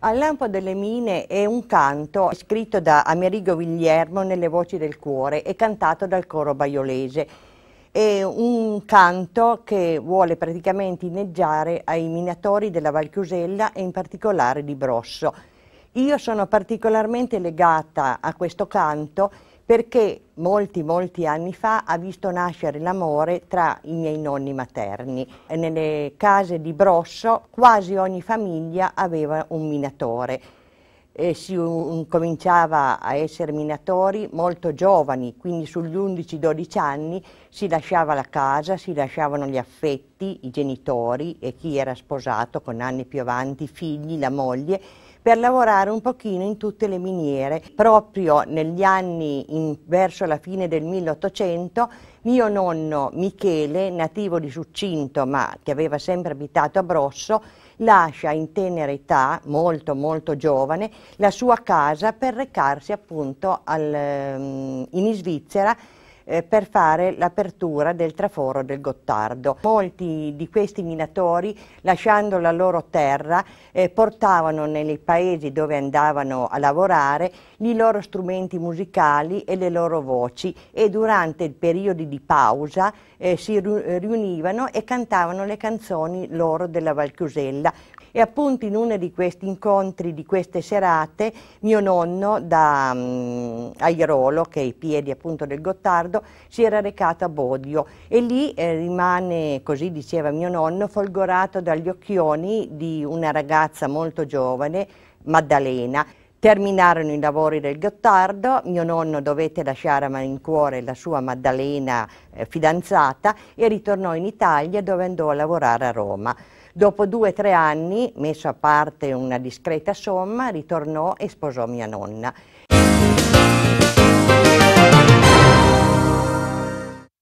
Al lampo delle mine è un canto scritto da Amerigo Guglielmo nelle voci del cuore e cantato dal coro baiolese. È un canto che vuole praticamente inneggiare ai minatori della Valchiusella e in particolare di Brosso. Io sono particolarmente legata a questo canto perché molti, molti anni fa ha visto nascere l'amore tra i miei nonni materni. Nelle case di Brosso quasi ogni famiglia aveva un minatore e si un, cominciava a essere minatori molto giovani, quindi sugli 11-12 anni si lasciava la casa, si lasciavano gli affetti, i genitori e chi era sposato con anni più avanti, i figli, la moglie per lavorare un pochino in tutte le miniere. Proprio negli anni in, verso la fine del 1800 mio nonno Michele, nativo di Succinto ma che aveva sempre abitato a Brosso, lascia in tenera età, molto molto giovane, la sua casa per recarsi appunto al, ehm, in Svizzera eh, per fare l'apertura del traforo del Gottardo. Molti di questi minatori, lasciando la loro terra, eh, portavano nei paesi dove andavano a lavorare i loro strumenti musicali e le loro voci e durante i periodi di pausa eh, si riunivano e cantavano le canzoni loro della Valchiusella. E appunto in uno di questi incontri, di queste serate, mio nonno da um, mm, Airolo, che è i piedi appunto del Gottardo, Novecento si era recata a Bodio e lì eh, rimane, così diceva mio nonno, folgorato dagli occhioni di una ragazza molto giovane, Maddalena. Terminarono i lavori del Gottardo, mio nonno dovette lasciare a malincuore la sua Maddalena eh, fidanzata e ritornò in Italia dove andò a lavorare a Roma. Dopo due o tre anni, messo a parte una discreta somma, ritornò e sposò mia nonna.